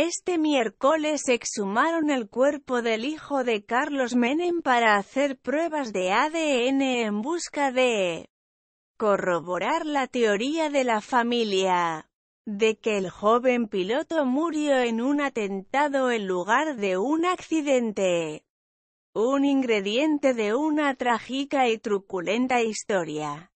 Este miércoles exhumaron el cuerpo del hijo de Carlos Menem para hacer pruebas de ADN en busca de corroborar la teoría de la familia de que el joven piloto murió en un atentado en lugar de un accidente. Un ingrediente de una trágica y truculenta historia.